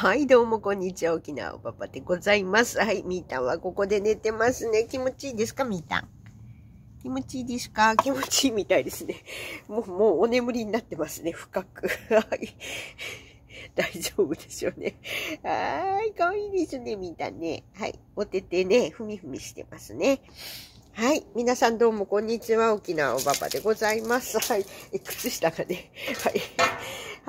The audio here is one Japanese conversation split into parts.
はい、どうもこんにちは。沖縄おパパでございます。はい、みーたんはここで寝てますね。気持ちいいですか、みーたん。気持ちいいですか気持ちいいみたいですね。もう、もうお眠りになってますね、深く。はい。大丈夫でしょうね。はい、かわいいですね、みーたんね。はい、おててね、ふみふみしてますね。はい。皆さんどうもこんにちは。沖縄おばばでございます。はい。靴下がね、はい。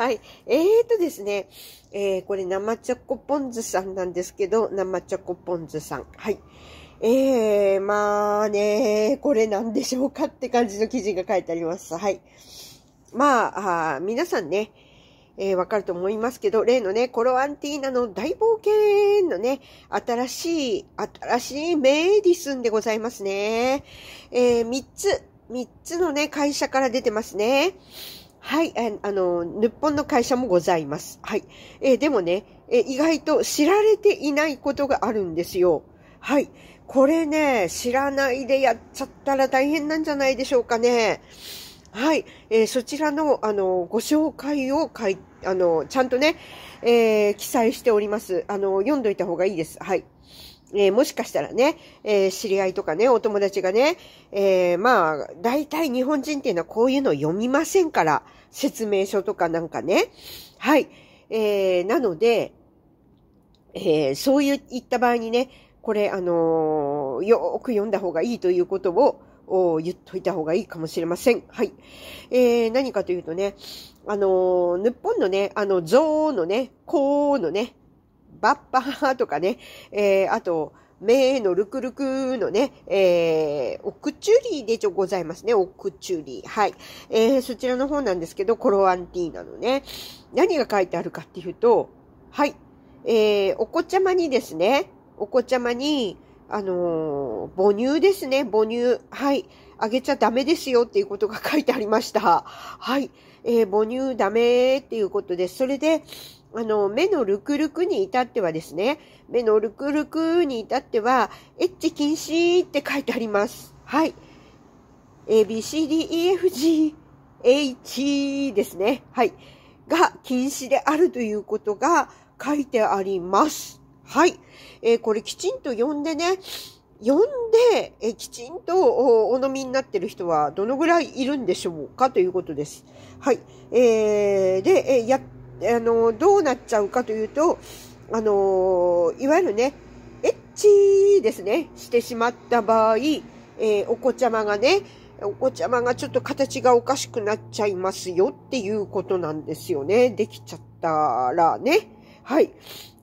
はい。えーとですね、えー、これ生チョコポン酢さんなんですけど、生チョコポン酢さん。はい。えー、まあね、これなんでしょうかって感じの記事が書いてあります。はい。まあ、あ皆さんね、えー、わかると思いますけど、例のね、コロアンティーナの大冒険のね、新しい、新しいメディスンでございますね。えー、3つ、3つのね、会社から出てますね。はい、あの、日本の会社もございます。はい。えー、でもね、えー、意外と知られていないことがあるんですよ。はい。これね、知らないでやっちゃったら大変なんじゃないでしょうかね。はい。えー、そちらの、あの、ご紹介を書い、あの、ちゃんとね、えー、記載しております。あの、読んどいた方がいいです。はい。えー、もしかしたらね、えー、知り合いとかね、お友達がね、えー、まあ、大体日本人っていうのはこういうのを読みませんから、説明書とかなんかね。はい。えー、なので、えー、そういった場合にね、これ、あのー、よーく読んだ方がいいということを、を言っといた方がいいかもしれません。はい。えー、何かというとね、あのー、日本のね、あの、像のね、こうのね、バッパーとかね、えー、あと、目のルクルクのね、えー、おくちゅりでちょございますね。おくちゅり。はい。えー、そちらの方なんですけど、コロアンティーナのね、何が書いてあるかっていうと、はい。えー、お子ちゃまにですね、お子ちゃまに、あのー、母乳ですね、母乳。はい。あげちゃダメですよっていうことが書いてありました。はい。えー、母乳ダメっていうことです。それで、あの、目のルクルクに至ってはですね、目のルクルクに至っては、エッチ禁止って書いてあります。はい。A, B, C, D, E, F, G, H ですね。はい。が禁止であるということが書いてあります。はい。えー、これきちんと読んでね、読んで、えー、きちんとお飲みになってる人はどのぐらいいるんでしょうかということです。はい。えー、で、えー、やっあの、どうなっちゃうかというと、あの、いわゆるね、エッチですね、してしまった場合、えー、お子ちゃまがね、お子ちゃまがちょっと形がおかしくなっちゃいますよっていうことなんですよね。できちゃったらね。はい。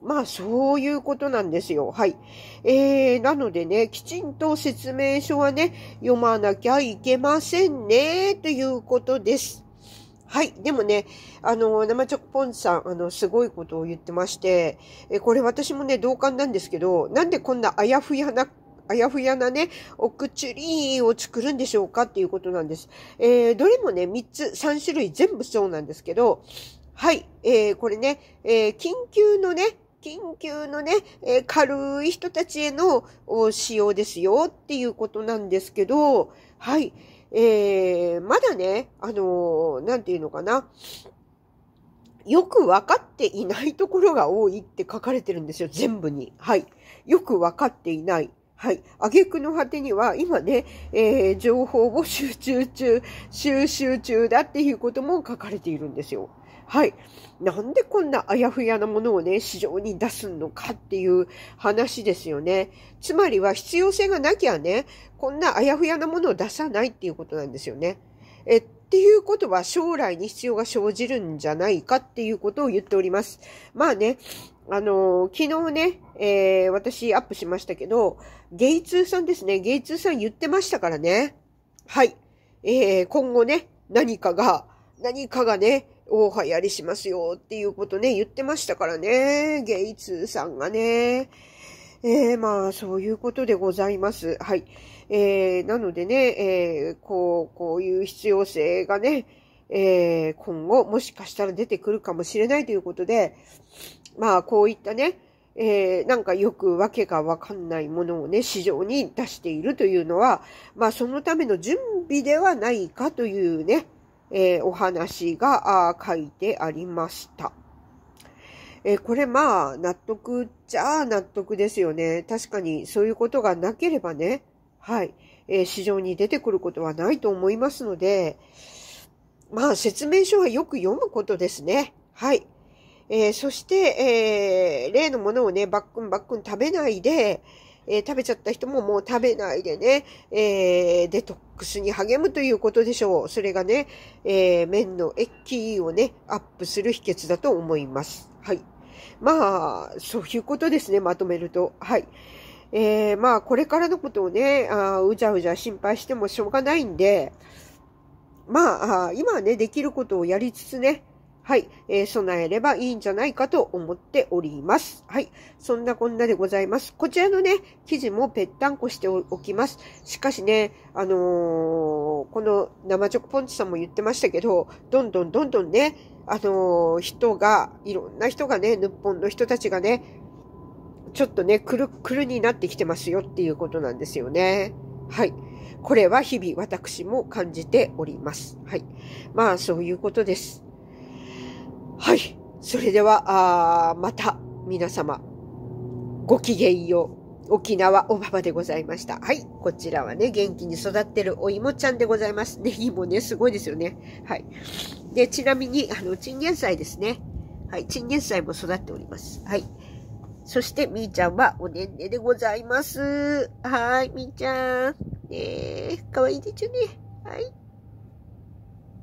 まあ、そういうことなんですよ。はい。えー、なのでね、きちんと説明書はね、読まなきゃいけませんね、ということです。はい。でもね、あの、生チョコポンさん、あの、すごいことを言ってまして、え、これ私もね、同感なんですけど、なんでこんなあやふやな、あやふやなね、おくちゅりを作るんでしょうかっていうことなんです。えー、どれもね、3つ、3種類全部そうなんですけど、はい。えー、これね、えー、緊急のね、緊急のね、えー、軽い人たちへの使用ですよっていうことなんですけど、はい。えー、まだね、あのー、なんていうのかな。よく分かっていないところが多いって書かれてるんですよ、全部に。はい。よく分かっていない。はい。挙句の果てには、今ね、えー、情報を集中中、収集中だっていうことも書かれているんですよ。はい。なんでこんなあやふやなものをね、市場に出すのかっていう話ですよね。つまりは必要性がなきゃね、こんなあやふやなものを出さないっていうことなんですよね。えっていうことは将来に必要が生じるんじゃないかっていうことを言っております。まあね、あの昨日ね、えー、私アップしましたけど、ゲイツーさんですね。ゲイツーさん言ってましたからね。はい。えー、今後ね、何かが、何かがね、大流行りしますよっていうことね、言ってましたからね。ゲイツーさんがね。えー、まあ、そういうことでございます。はい。えー、なのでね、えー、こう、こういう必要性がね、えー、今後もしかしたら出てくるかもしれないということで、まあ、こういったね、えー、なんかよくわけがわかんないものをね、市場に出しているというのは、まあ、そのための準備ではないかというね、えー、お話が書いてありました。えー、これまあ、納得っちゃ納得ですよね。確かにそういうことがなければね、はい、えー、市場に出てくることはないと思いますので、まあ、説明書はよく読むことですね。はい。えー、そして、え例のものをね、バックンバックン食べないで、えー、食べちゃった人ももう食べないでね、えー、デトックスに励むということでしょう。それがね、えー、麺のーをね、アップする秘訣だと思います。はい。まあ、そういうことですね、まとめると。はい。えー、まあ、これからのことをね、あうじゃうじゃ心配してもしょうがないんで、まあ、今はね、できることをやりつつね、はい、えー、備えればいいんじゃないかと思っております。はい、そんなこんなでございます。こちらのね、記事もぺったんこしておきます。しかしね、あのー、この生チョコポンチさんも言ってましたけど、どんどんどんどんね、あのー、人が、いろんな人がね、日本の人たちがね、ちょっとね、くるくるになってきてますよっていうことなんですよね。はい。これは日々私も感じております。はい。まあ、そういうことです。はい。それでは、あまた皆様、ごきげんよう。沖縄おばばでございました。はい。こちらはね、元気に育ってるお芋ちゃんでございます。ネギもね、すごいですよね。はい。で、ちなみに、あの、チンゲン菜ですね。はい。チンゲン菜も育っております。はい。そして、みーちゃんはおねんねでございます。はい、みーちゃん。ねえ、かわいいでちゅね。はい。